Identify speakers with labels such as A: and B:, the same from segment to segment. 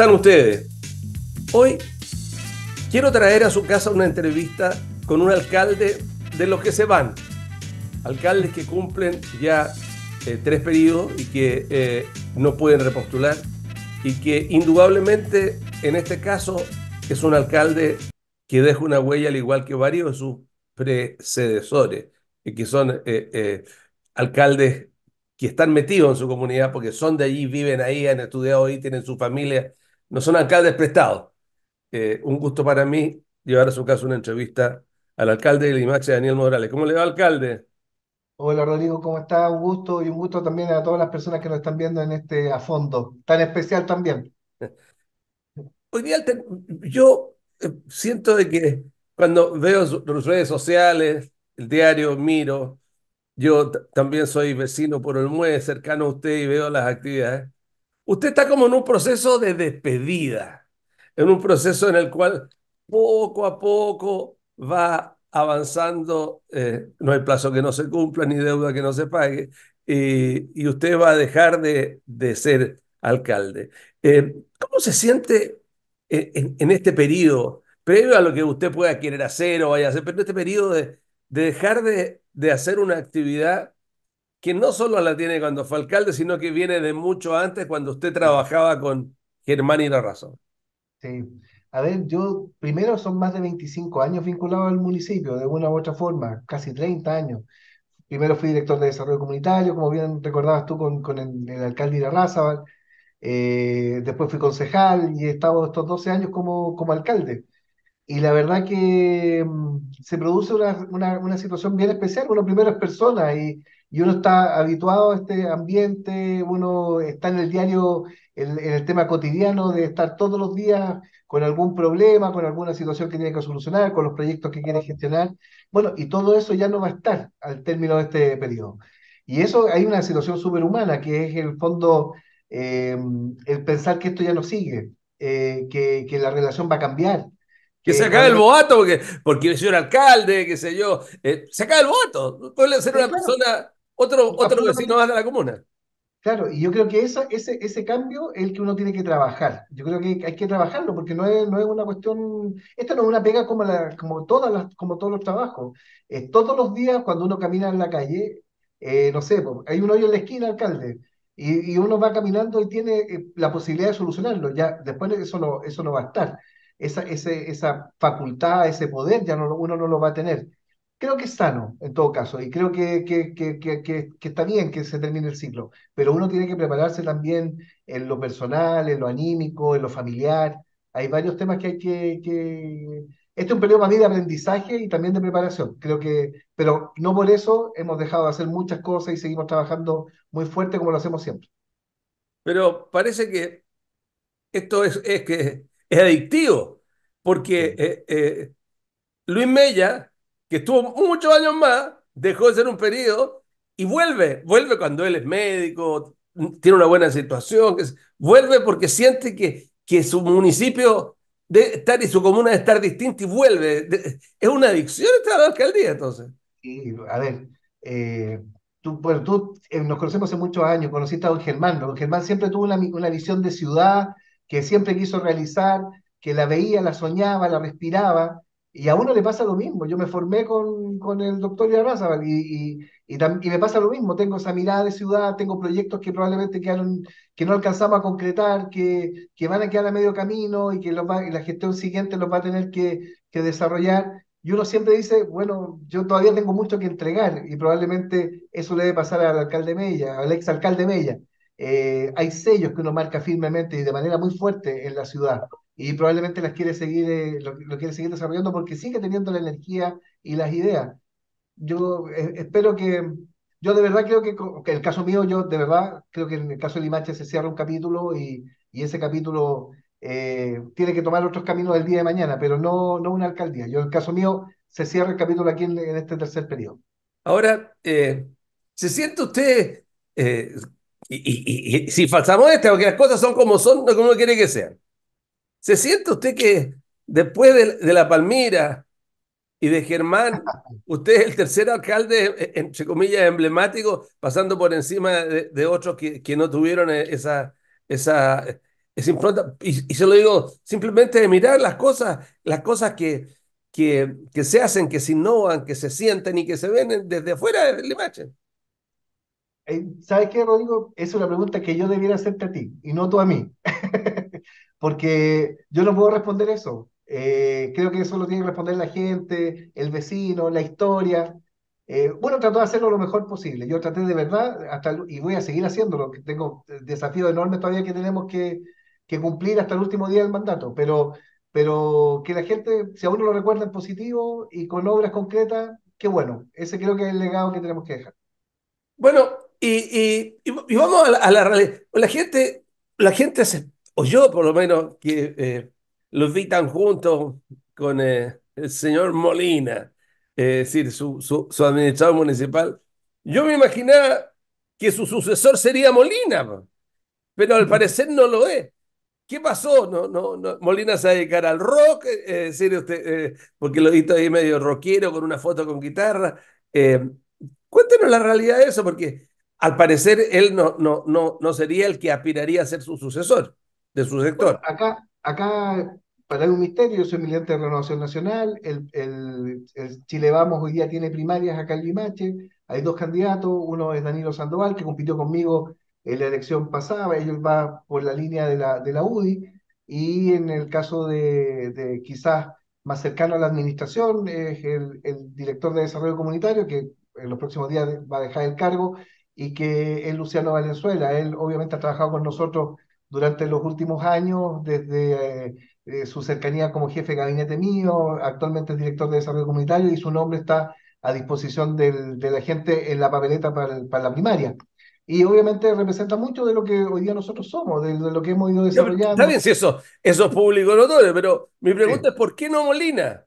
A: están ustedes? Hoy quiero traer a su casa una entrevista con un alcalde de los que se van. Alcaldes que cumplen ya eh, tres periodos y que eh, no pueden repostular y que indudablemente en este caso es un alcalde que deja una huella al igual que varios de sus predecesores, que son eh, alcaldes que están metidos en su comunidad porque son de allí, viven ahí, han estudiado ahí, tienen su familia no son alcaldes prestados. Eh, un gusto para mí llevar a su casa una entrevista al alcalde de Limache, Daniel Morales. ¿Cómo le va, alcalde?
B: Hola Rodrigo, ¿cómo está? Un gusto y un gusto también a todas las personas que nos están viendo en este a fondo, tan especial también. Hoy día yo
A: eh, siento de que cuando veo sus redes sociales, el diario, miro, yo también soy vecino por el mueve, cercano a usted y veo las actividades. Usted está como en un proceso de despedida, en un proceso en el cual poco a poco va avanzando, eh, no hay plazo que no se cumpla ni deuda que no se pague, y, usted va a dejar de, ser alcalde. Eh, ¿Cómo se siente eh, en, este periodo, previo a lo que usted pueda querer hacer o vaya a hacer, pero en este periodo de, dejar de, de hacer una actividad que no solo la tiene cuando fue alcalde, sino que viene de mucho antes cuando usted trabajaba con Germán y
B: Sí. A ver, yo primero son más de 25 años vinculado al municipio, de una u otra forma, casi 30 años. Primero fui director de desarrollo comunitario, como bien recordabas tú con, el, alcalde Irarrázaval. Eh, después fui concejal y he estado estos 12 años como, como alcalde. Y la verdad que mm, se produce una, una, situación bien especial, uno primero es persona y, y uno está habituado a este ambiente, uno está en el diario, en, el tema cotidiano de estar todos los días con algún problema, con alguna situación que tiene que solucionar, con los proyectos que quiere gestionar. Bueno, y todo eso ya no va a estar al término de este periodo. Y eso hay una situación humana que es el fondo, eh, el pensar que esto ya no sigue, eh, que, que la relación va a cambiar, que, se acabe el boato
A: porque, porque yo era alcalde, qué sé yo. Eh, se acabe el boato. Puede ser una persona,
B: otro, otro vecino más de la comuna. Claro, y yo creo que esa, ese, ese cambio es el que uno tiene que trabajar. Yo creo que hay que trabajarlo porque no es, no es una cuestión, esta no es una pega como, la, como, todas las, como todos los trabajos. todos los días cuando uno camina en la calle, eh, no sé, hay un hoyo en la esquina, alcalde, y, uno va caminando y tiene eh, la posibilidad de solucionarlo. Ya después eso no, eso no va a estar esa, ese, esa facultad, ese poder, ya uno no lo va a tener. Creo que es sano, en todo caso, y creo que, que, que, está bien que se termine el ciclo, pero uno tiene que prepararse también en lo personal, en lo anímico, en lo familiar. Hay varios temas que hay que... Este es un periodo para mí de aprendizaje y también de preparación, creo que... Pero no por eso hemos dejado de hacer muchas cosas y seguimos trabajando muy fuerte como lo hacemos siempre.
A: Pero parece que esto es, es que es adictivo, porque eh, eh, Luis Mella, que estuvo muchos años más, dejó de ser un periodo y vuelve, vuelve cuando él es médico, tiene una buena situación, vuelve porque siente que, que su municipio de estar y su comuna de estar distinta y vuelve. es una adicción estar en la alcaldía, entonces.
B: Y, a ver, eh, tú, tú nos conocemos hace muchos años, conociste a don Germán, don Germán siempre tuvo una, una visión de ciudad que siempre quiso realizar, que la veía, la soñaba, la respiraba, y a uno le pasa lo mismo. Yo me formé con, con el doctor y, me pasa lo mismo. Tengo esa mirada de ciudad, tengo proyectos que probablemente que no alcanzamos a concretar, que, que van a quedar a medio camino y que la gestión siguiente los va a tener que, desarrollar. Y uno siempre dice, bueno, yo todavía tengo mucho que entregar y probablemente eso le debe pasar al alcalde Mella, al ex alcalde Mella. Eh, hay sellos que uno marca firmemente y de manera muy fuerte en la ciudad y probablemente las quiere seguir, eh, lo, quiere seguir desarrollando porque sigue teniendo la energía y las ideas. Yo eh, espero que, yo de verdad creo que, que, el caso mío, yo de verdad creo que en el caso de Limache se cierra un capítulo y, y ese capítulo tiene que tomar otros caminos el día de mañana, pero no, no una alcaldía. Yo en el caso mío se cierra el capítulo aquí en, en este tercer periodo. Ahora, ¿se siente usted
A: y, si falsamos esto, porque las cosas son como son, no como quiere que sean. ¿Se siente usted que después de, la Palmira y de Germán, usted es el tercer alcalde, eh, entre comillas, emblemático, pasando por encima de, otros que, no tuvieron eh, esa, esa, esa impronta? Y, se lo digo simplemente de mirar las cosas, las cosas que, que, se hacen, que se innovan, que se sienten y que se ven eh, desde afuera le
B: Limache. Eh, ¿Sabes qué, Rodrigo? Esa es una pregunta que yo debiera hacerte a ti y no tú a mí. Porque yo no puedo responder eso. Eh, creo que eso lo tiene que responder la gente, el vecino, la historia. Eh, bueno, trato de hacerlo lo mejor posible. Yo traté de verdad, hasta y voy a seguir haciéndolo. Tengo desafíos enormes todavía que tenemos que, cumplir hasta el último día del mandato. Pero, pero que la gente, si a uno lo recuerda en positivo y con obras concretas, qué bueno. Ese creo que es el legado que tenemos que dejar. Bueno, y, y, vamos a la, la, realidad. La gente,
A: la gente o yo por lo menos, que eh, los vi tan juntos con eh, el señor Molina, eh, es decir, su, su, administrador municipal, yo me imaginaba que su sucesor sería Molina, pero al parecer no lo es. ¿Qué pasó? No, no, Molina se va a al rock, eh, es decir, usted, porque lo he visto ahí medio rockero con una foto con guitarra. cuéntenos la realidad de eso, porque al parecer él no, no, no, no sería el que aspiraría a ser su sucesor de su sector.
B: acá, acá, para un misterio, yo soy militante de Renovación Nacional, el, el, Chile Vamos hoy día tiene primarias acá en Limache, hay dos candidatos, uno es Danilo Sandoval, que compitió conmigo en la elección pasada, él va por la línea de la, de la UDI, y en el caso de, de quizás más cercano a la administración, es el, el director de desarrollo comunitario, que en los próximos días va a dejar el cargo, y que es Luciano Valenzuela. Él obviamente ha trabajado con nosotros durante los últimos años, desde eh, su cercanía como jefe de gabinete mío, actualmente es director de desarrollo comunitario y su nombre está a disposición de la gente en la papeleta para, la primaria y obviamente representa mucho de lo que hoy día nosotros somos, de, lo que hemos ido desarrollando. Está bien si
A: eso, eso es público notorio, pero mi pregunta es ¿por qué no Molina?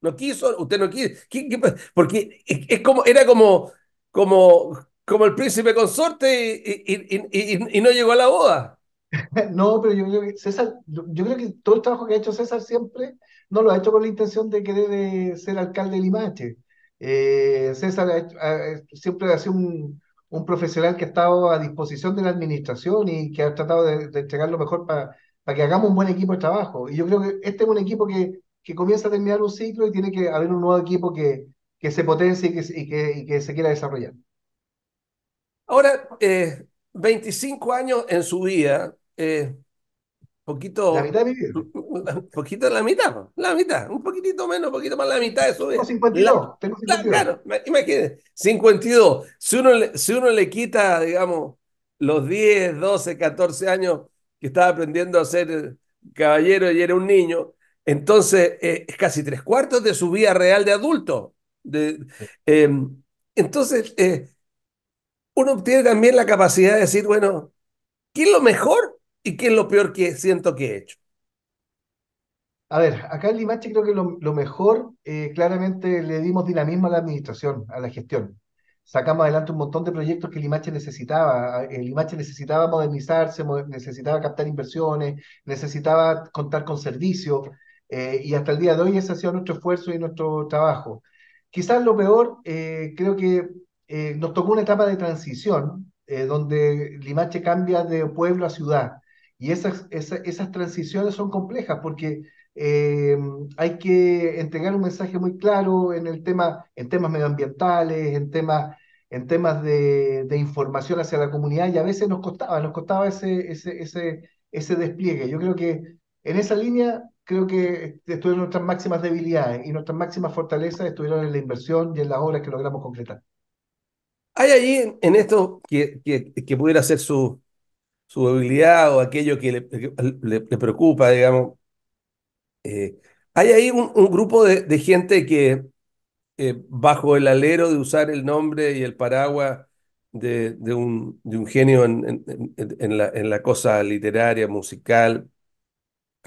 A: ¿No quiso? ¿Usted no quiso? ¿Qué, qué, porque es, como, era como, como, como el príncipe consorte y, no llegó a la boda.
B: No, pero yo creo que César, yo creo que todo el trabajo que ha hecho César siempre no lo ha hecho con la intención de querer eh, ser alcalde de Limache. Eh, César eh, siempre ha sido un, profesional que ha estado a disposición de la administración y que ha tratado de, entregar lo mejor para que hagamos un buen equipo de trabajo. Y yo creo que este es un equipo que, comienza a terminar un ciclo y tiene que haber un nuevo equipo que, se potencie y que se quiera desarrollar.
A: Ahora, 25 eh, años en su vida, eh, poquito. La mitad de vida. Poquito la mitad, la mitad, un poquitito menos, un poquito más la mitad de su vida. 52, la, tengo 52. Claro, imagínense, 52. Si uno, le, quita, digamos, los 10, 12, 14 años que estaba aprendiendo a ser caballero y era un niño, entonces eh, es casi tres cuartos de su vida real de adulto. Em, entonces, eh, uno tiene también la capacidad de decir, bueno, ¿qué es lo mejor
B: y qué es lo peor que siento que he hecho? A ver, acá en Limache creo que lo, mejor, eh, claramente le dimos dinamismo a la administración, a la gestión. Sacamos adelante un montón de proyectos que Limache necesitaba. Ah, el eh, Limache necesitaba modernizarse, necesitaba captar inversiones, necesitaba contar con servicios. Eh, y hasta el día de hoy ese ha sido nuestro esfuerzo y nuestro trabajo. Quizás lo peor, creo que eh, nos tocó una etapa de transición eh, donde Limache cambia de pueblo a ciudad. Y esas, esas, esas transiciones son complejas porque eh, hay que entregar un mensaje muy claro en, el tema, en temas medioambientales, en temas, en temas de, de información hacia la comunidad y a veces nos costaba, nos costaba ese, ese, ese, ese despliegue. Yo creo que en esa línea creo que estuvieron nuestras máximas debilidades y nuestras máximas fortalezas estuvieron en la inversión y en las obras que logramos concretar.
A: Hay ahí en esto que, que, pudiera ser su, su debilidad o aquello que le, preocupa, digamos. Eh, hay ahí un, grupo de, gente que, eh, bajo el alero de usar el nombre y el paraguas de, un, de un, genio en, la, en, la, cosa literaria, musical,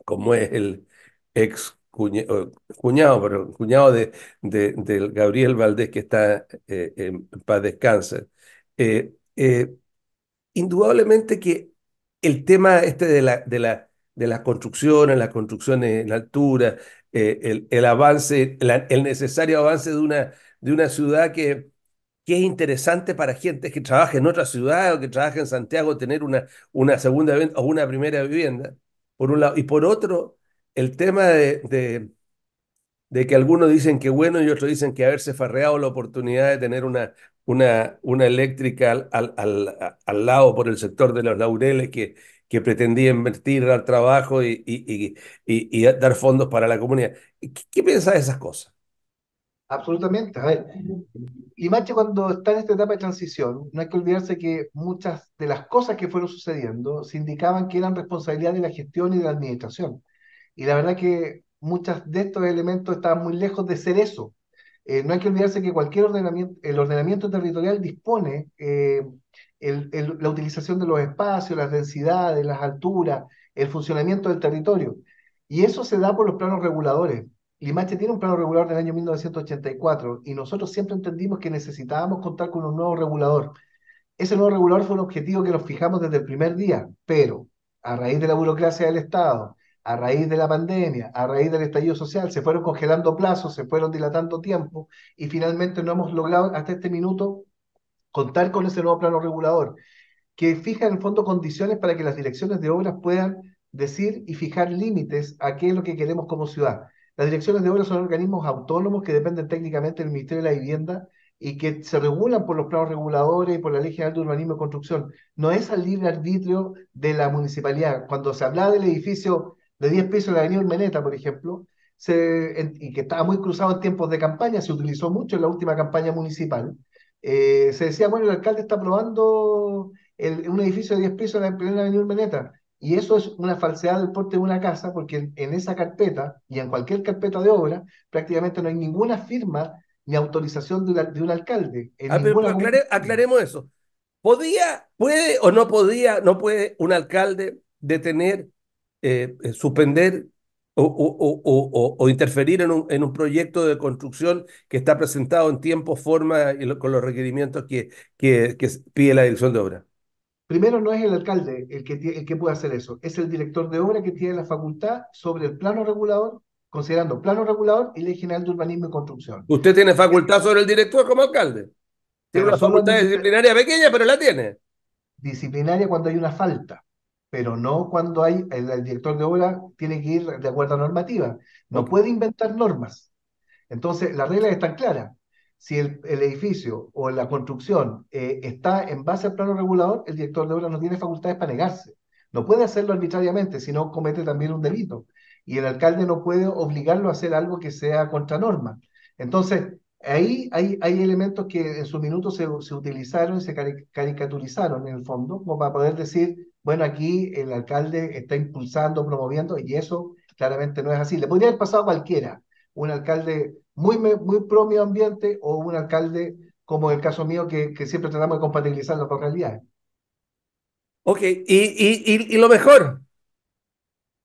A: como es el ex cuñado, pero cuñado de, Gabriel Valdés, que está eh, en paz descansa. Eh, eh, indudablemente que el tema este de, la, de, la, de las construcciones, las construcciones en altura, el, el, avance, el necesario avance de una, de una ciudad que, que es interesante para gente que trabaja en otra ciudad o que trabaja en Santiago tener una, una segunda o una primera vivienda, por un lado, y por otro, el tema de, de, que algunos dicen que bueno y otros dicen que haberse farreado la oportunidad de tener una, una, una eléctrica al, lado por el sector de los laureles que, que pretendía invertir, al trabajo y, y, dar fondos para la comunidad. ¿Qué, piensas de esas cosas?
B: Absolutamente. A ver, cuando está en esta etapa de transición, no hay que olvidarse que muchas de las cosas que fueron sucediendo se indicaban que eran responsabilidad de la gestión y de la administración. Y la verdad que muchos de estos elementos están muy lejos de ser eso. Eh, no hay que olvidarse que cualquier ordenamiento, el ordenamiento territorial dispone eh, la utilización de los espacios, las densidades, las alturas, el funcionamiento del territorio. Y eso se da por los planos reguladores. Limache tiene un plano regulador del año 1984 y nosotros siempre entendimos que necesitábamos contar con un nuevo regulador. Ese nuevo regulador fue un objetivo que nos fijamos desde el primer día, pero a raíz de la burocracia del Estado, a raíz de la pandemia, a raíz del estallido social, se fueron congelando plazos, se fueron dilatando tiempo y finalmente no hemos logrado hasta este minuto contar con ese nuevo plano regulador, que fija en el fondo condiciones para que las direcciones de obras puedan decir y fijar límites a qué es lo que queremos como ciudad. Las direcciones de obras son organismos autónomos que dependen técnicamente del Ministerio de la Vivienda y que se regulan por los planos reguladores y por la Ley General de Urbanismo y Construcción. No es al libre arbitrio de la municipalidad. Cuando se habla del edificio de 10 en la avenida Urmeneta, por ejemplo, se, y que estaba muy cruzado en tiempos de campaña, se utilizó mucho en la última campaña municipal, eh, se decía, bueno, el alcalde está probando un edificio de 10 pisos en la avenida Urmeneta. Y eso es una falsedad del porte de una casa, porque en, esa carpeta y en cualquier carpeta de obra prácticamente no hay ninguna firma ni autorización de, un alcalde. Ah, pero,
A: aclaremos eso. ¿Podía, puede o no podía, no puede un alcalde detener eh, eh, suspender o, interferir en un, proyecto de construcción que está presentado en tiempo, forma y con los requerimientos que, pide la dirección de obra?
B: Primero no es el alcalde el que, que puede hacer eso, es el director de obra que tiene la facultad sobre el plano regulador, considerando plano regulador y ley general de urbanismo y construcción.
A: ¿Usted tiene facultad eh, sobre el director como alcalde? Tiene una facultad disciplinaria pequeña, pero la tiene.
B: Disciplinaria cuando hay una falta pero no cuando hay el, director de obra tiene que ir de acuerdo a normativa. No puede inventar normas. Entonces, las reglas están claras. Si el, edificio o la construcción eh, está en base al plano regulador, el director de obra no tiene facultades para negarse. No puede hacerlo arbitrariamente, sino no comete también un delito. Y el alcalde no puede obligarlo a hacer algo que sea contra norma. Entonces, ahí hay, hay elementos que en su minuto se, utilizaron y se caricaturizaron en el fondo, como para poder decir, bueno, aquí el alcalde está impulsando, promoviendo, y eso claramente no es así. Le podría haber pasado a cualquiera, un alcalde muy, muy pro ambiente o un alcalde como el caso mío que, que siempre tratamos de compatibilizarlo con realidad. Ok, y, y lo mejor.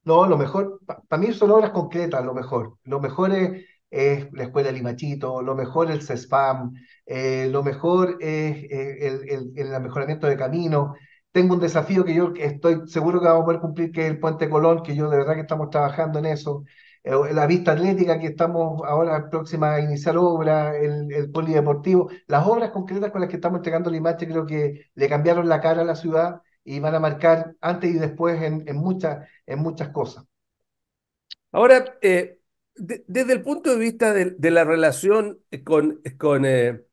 B: No, lo mejor, para mí son obras concretas, lo mejor. Lo mejor es, la escuela Limachito, lo mejor el CESPAM, eh, lo mejor es eh, el, el, mejoramiento de caminos, tengo un desafío que yo estoy seguro que vamos a poder cumplir, que es el Puente Colón, que yo de verdad que estamos trabajando en eso. Eh, la vista atlética, que estamos ahora próxima a iniciar obra el, polideportivo. Las obras concretas con las que estamos entregando imagen creo que le cambiaron la cara a la ciudad y van a marcar antes y después en, muchas, en muchas cosas.
A: Ahora, eh, desde el punto de vista de, la relación con, con, eh,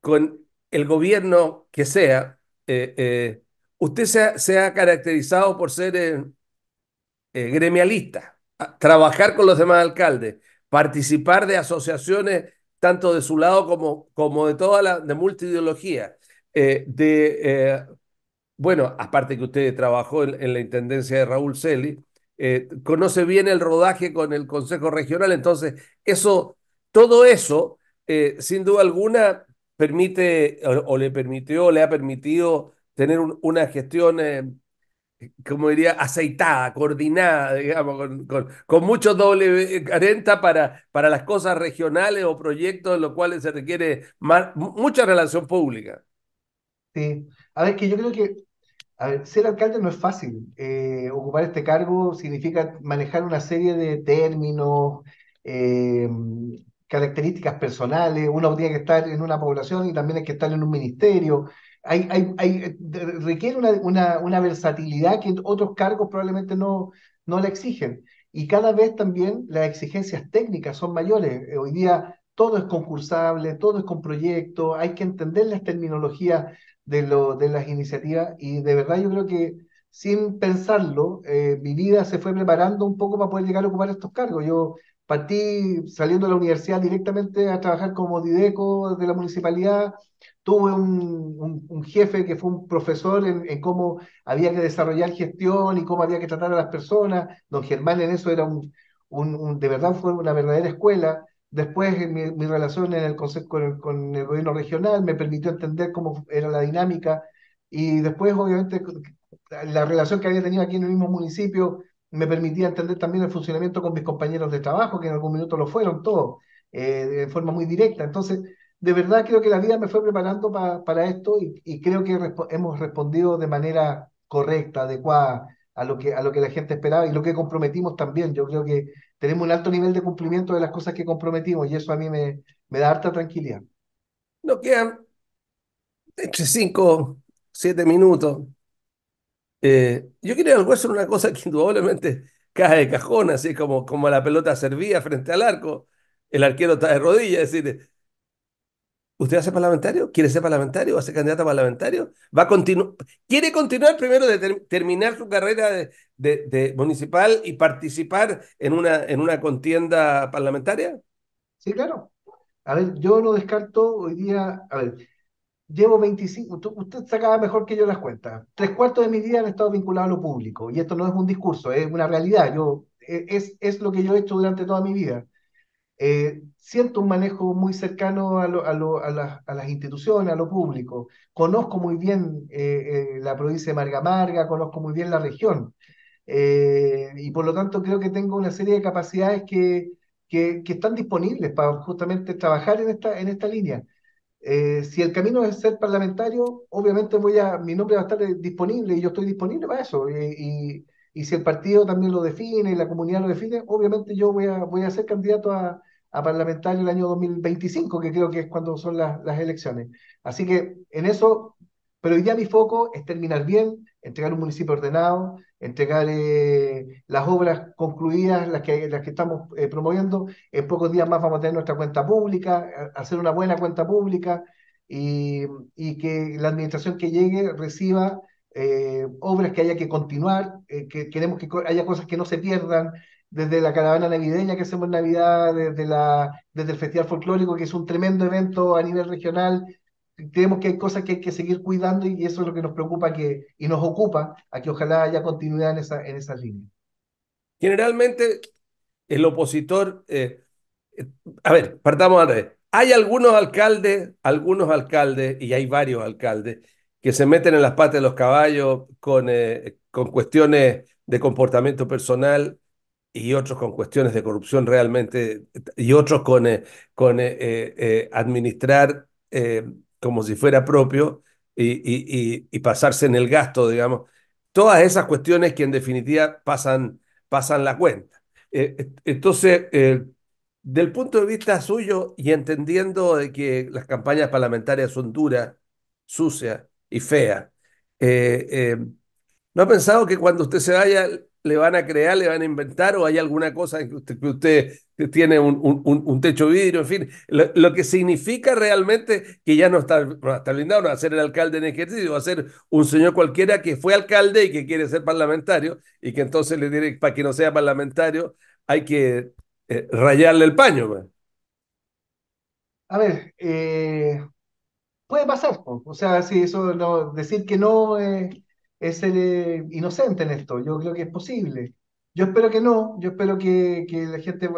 A: con el gobierno que sea, eh, usted se ha, caracterizado por ser eh, eh, gremialista, trabajar con los demás alcaldes, participar de asociaciones tanto de su lado como, como de toda la de multiideología eh, de, bueno, aparte que usted trabajó en, la intendencia de Raúl Celi, conoce bien el rodaje con el Consejo Regional, entonces eso, todo eso, sin duda alguna, permite o, o le permitió, o le ha permitido tener una gestión, eh, como diría, aceitada, coordinada, digamos, con, mucho doble carenta eh, para, para las cosas regionales o proyectos en los cuales se requiere mucha relación pública.
B: Sí, a ver, que yo creo que ser alcalde no es fácil. Eh, ocupar este cargo significa manejar una serie de términos, características personales. Uno tiene que estar en una población y también hay que estar en un ministerio hay, requiere una, una, versatilidad que otros cargos probablemente no, no la exigen. Y cada vez también las exigencias técnicas son mayores. Eh, hoy día todo es concursable, todo es con proyecto, hay que entender las terminologías de, lo, de las iniciativas y de verdad yo creo que sin pensarlo, eh, mi vida se fue preparando un poco para poder llegar a ocupar estos cargos. Yo partí saliendo de la universidad directamente a trabajar como dideco de la municipalidad, tuve un, un, jefe que fue un profesor en, cómo había que desarrollar gestión y cómo había que tratar a las personas. Don Germán en eso era un, un de verdad fue una verdadera escuela. Después mi, relación en el consejo, con, el, gobierno regional me permitió entender cómo era la dinámica y después obviamente la relación que había tenido aquí en el mismo municipio me permitía entender también el funcionamiento con mis compañeros de trabajo, que en algún minuto lo fueron todos, eh, de forma muy directa. Entonces, de verdad creo que la vida me fue preparando para esto y, creo que hemos respondido de manera correcta, adecuada a lo, que, a lo que la gente esperaba y lo que comprometimos también. Yo creo que tenemos un alto nivel de cumplimiento de las cosas que comprometimos y eso a mí me, me da harta tranquilidad. Nos quedan entre 5, 7 minutos. Eh, yo quería algo una
A: cosa que indudablemente cae de cajón, así como, como la pelota servía frente al arco, el arquero está de rodillas, es decir, ¿Usted va a ser parlamentario? ¿Quiere ser parlamentario? ¿Va a ser candidato a parlamentario? ¿Va a continuar? ¿Quiere continuar primero de terminar su carrera de, municipal y participar en una, en una contienda parlamentaria?
B: Sí, claro. A ver, yo no descarto hoy día, a ver, llevo 25, usted sacaba mejor que yo las cuentas, tres cuartos de mi vida han estado vinculados a lo público, y esto no es un discurso, es una realidad, yo, e, es, es lo que yo he hecho durante toda mi vida. Eh, siento un manejo muy cercano a, las instituciones, a lo público. Conozco muy bien eh, eh, la provincia de Marga Marga, conozco muy bien la región. y por lo tanto creo que tengo una serie de capacidades que, que, están disponibles para justamente trabajar en esta, en esta línea. si el camino es ser parlamentario, obviamente voy a, mi nombre va a estar disponible y yo estoy disponible para eso. y, y y si el partido también lo define y la comunidad lo define, obviamente yo voy a, voy a ser candidato a, a parlamentario el año 2025, que creo que es cuando son las, las elecciones. Así que en eso, pero ya mi foco es terminar bien, entregar un municipio ordenado, entregar eh, las obras concluidas, las que, las que estamos eh, promoviendo. En pocos días más vamos a tener nuestra cuenta pública, hacer una buena cuenta pública y, y que la administración que llegue reciba eh, obras que haya que continuar, eh, que queremos que haya cosas que no se pierdan, desde la caravana navideña que hacemos en Navidad, desde, la, desde el Festival Folclórico, que es un tremendo evento a nivel regional. tenemos que hay cosas que hay que seguir cuidando y eso es lo que nos preocupa que, y nos ocupa, a que ojalá haya continuidad en esa, en esa línea.
A: Generalmente, el opositor, eh, a ver, partamos a Hay algunos alcaldes, algunos alcaldes, y hay varios alcaldes, que se meten en las patas de los caballos con, eh, con cuestiones de comportamiento personal y otros con cuestiones de corrupción realmente, y otros con, eh, con eh, administrar como si fuera propio y, pasarse en el gasto, digamos. Todas esas cuestiones que en definitiva pasan, pasan la cuenta. entonces, del punto de vista suyo y entendiendo de que las campañas parlamentarias son duras, sucias, y fea. Eh, eh, ¿No ha pensado que cuando usted se vaya le van a crear, le van a inventar o hay alguna cosa que usted, que usted tiene un, un, techo vidrio, en fin, lo, que significa realmente que ya no está, blindado, no va a ser el alcalde en ejercicio, va a ser un señor cualquiera que fue alcalde y que quiere ser parlamentario y que entonces le tiene, para que no sea parlamentario, hay que eh, rayarle el paño. Pues".
B: A ver, eh, puede pasar, o sea, si eso no, decir que no es ser eh, inocente en esto, yo creo que es posible. Yo espero que no, yo espero que, que la gente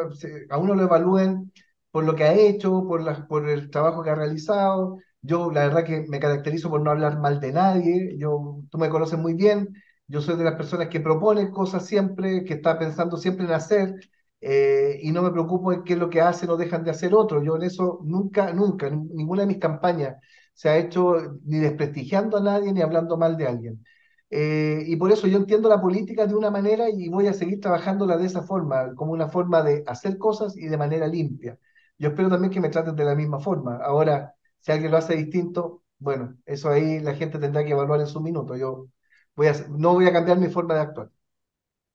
B: a uno lo evalúen por lo que ha hecho, por, la, por el trabajo que ha realizado. Yo la verdad que me caracterizo por no hablar mal de nadie, yo, tú me conoces muy bien, yo soy de las personas que propone cosas siempre, que está pensando siempre en hacer, eh, y no me preocupo en qué es lo que hacen o dejan de hacer otros. Yo en eso nunca, nunca, ninguna de mis campañas se ha hecho ni desprestigiando a nadie ni hablando mal de alguien. Eh, y por eso yo entiendo la política de una manera y voy a seguir trabajándola de esa forma, como una forma de hacer cosas y de manera limpia. Yo espero también que me traten de la misma forma. Ahora, si alguien lo hace distinto, bueno, eso ahí la gente tendrá que evaluar en su minuto. Yo voy a, no voy a cambiar mi forma de actuar.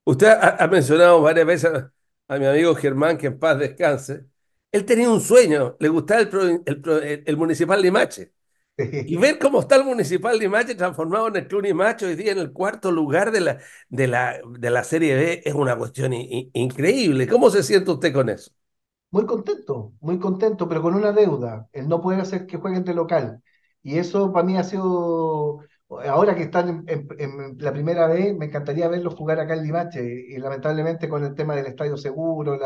A: Usted ha mencionado varias veces a mi amigo Germán, que en paz descanse, él tenía un sueño, le gustaba el, el, municipal Limache. Y ver cómo está el municipal Limache transformado en el club Limache hoy día en el cuarto lugar de la, de la, de la Serie B es una cuestión increíble. ¿Cómo se siente usted con eso?
B: Muy contento, muy contento, pero con una deuda, el no poder hacer que jueguen de local. Y eso para mí ha sido ahora que están en, la primera vez, me encantaría verlos jugar acá en Limache. Y, lamentablemente con el tema del estadio seguro,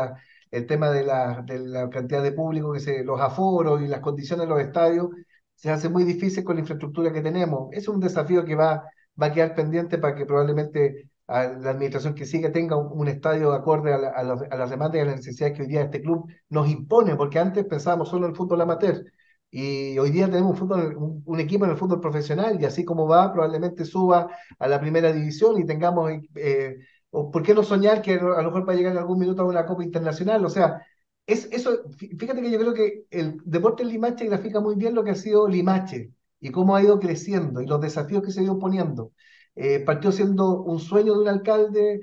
B: el tema de la, cantidad de público, que se, los aforos y las condiciones de los estadios, se hace muy difícil con la infraestructura que tenemos. Es un desafío que va, va a quedar pendiente para que probablemente la administración que sigue tenga un, estadio de acorde a, las demandas y a las necesidades que hoy día este club nos impone, porque antes pensábamos solo en el fútbol amateur y hoy día tenemos un, fútbol, un, equipo en el fútbol profesional y así como va, probablemente suba a la primera división y tengamos, eh, ¿por qué no soñar que a lo mejor va a llegar en algún minuto a una Copa Internacional? O sea, es, eso, fíjate que yo creo que el deporte en Limache grafica muy bien lo que ha sido Limache y cómo ha ido creciendo y los desafíos que se ha ido poniendo. Eh, partió siendo un sueño de un alcalde,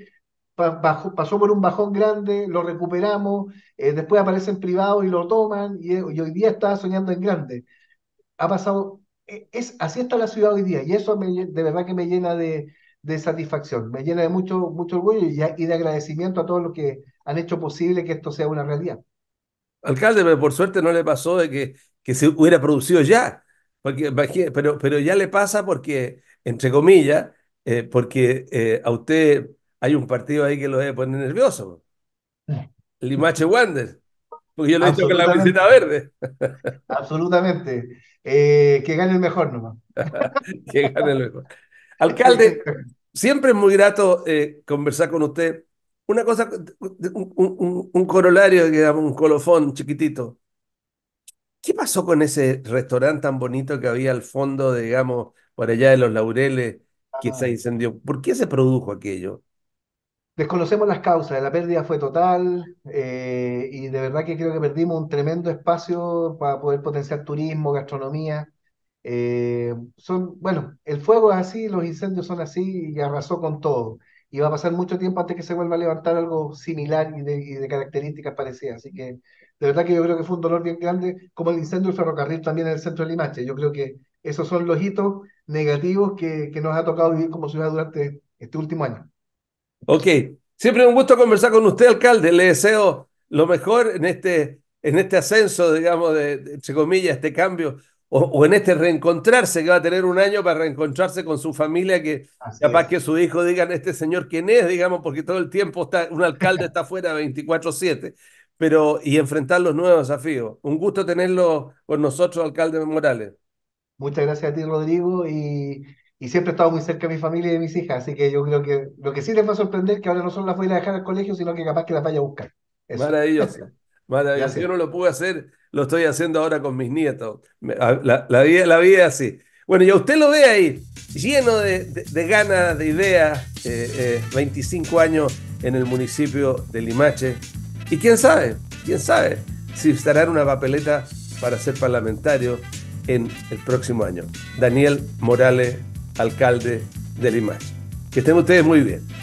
B: pasó por un bajón grande, lo recuperamos, eh, después aparecen privados y lo toman, eh, y, hoy día está soñando en grande. Ha pasado, e, es, así está la ciudad hoy día, y eso de verdad que me llena de, satisfacción, me llena de mucho, mucho orgullo y, de agradecimiento a todos los que han hecho posible que esto sea una realidad.
A: Alcalde, pero por suerte no le pasó de que, que se hubiera producido ya, porque, pero, pero ya le pasa porque, entre comillas, eh, porque a usted hay un partido ahí que lo debe poner nervioso. Limache Wander. Porque yo lo he dicho con la visita verde.
B: Absolutamente. Eh, que gane el mejor nomás.
A: que gane el mejor. Alcalde, siempre es muy grato eh, conversar con usted. Una cosa, un, corolario, un colofón chiquitito. ¿Qué pasó con ese restaurante tan bonito que había al fondo, digamos, por allá de los Laureles, que se ah. incendió? ¿Por qué se produjo aquello?
B: Desconocemos las causas, la pérdida fue total eh, y de verdad que creo que perdimos un tremendo espacio para poder potenciar turismo, gastronomía. Eh, son, bueno, el fuego es así, los incendios son así y arrasó con todo. Y va a pasar mucho tiempo antes que se vuelva a levantar algo similar y de, características parecidas. Así que de verdad que yo creo que fue un dolor bien grande, como el incendio del ferrocarril también en el centro de Limache. Yo creo que esos son los hitos negativos que nos ha tocado vivir como ciudad durante este último año.
A: Ok, siempre un gusto conversar con usted, alcalde. Le deseo lo mejor en este, en este ascenso, digamos, de, de comillas, este cambio, o, en este reencontrarse, que va a tener un año para reencontrarse con su familia, que capaz que su hijo digan, este señor quién es, digamos, porque todo el tiempo está, un alcalde está afuera 24-7, pero y enfrentar los nuevos desafíos. Un gusto tenerlo con nosotros, alcalde Morales.
B: Muchas gracias a ti, Rodrigo, y y siempre he estado muy cerca de mi familia y de mis hijas, así que yo creo que lo que sí les va a sorprender que ahora no solo las voy a dejar al colegio, sino que capaz que las vaya a buscar.
A: Maravilloso. Maravilloso. Yo no lo pude hacer, lo estoy haciendo ahora con mis nietos. La, vida, la así. Bueno, y a usted lo ve ahí, lleno de, ganas, de ideas, 25 eh, eh, años en el municipio de Limache. Y quién sabe, quién sabe si estará una papeleta para ser parlamentario en el próximo año. Daniel Morales alcalde de Lima Que estén ustedes muy bien.